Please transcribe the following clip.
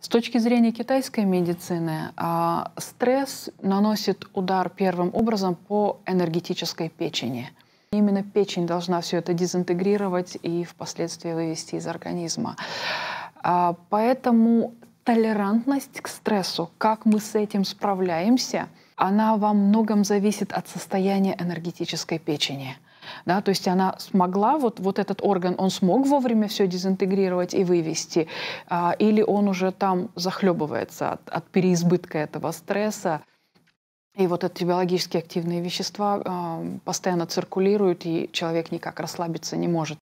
С точки зрения китайской медицины, а, стресс наносит удар первым образом по энергетической печени. Именно печень должна все это дезинтегрировать и впоследствии вывести из организма. А, поэтому толерантность к стрессу, как мы с этим справляемся, она во многом зависит от состояния энергетической печени. Да? То есть она смогла, вот, вот этот орган, он смог вовремя все дезинтегрировать и вывести, а, или он уже там захлебывается от, от переизбытка этого стресса. И вот эти биологически активные вещества э, постоянно циркулируют, и человек никак расслабиться не может.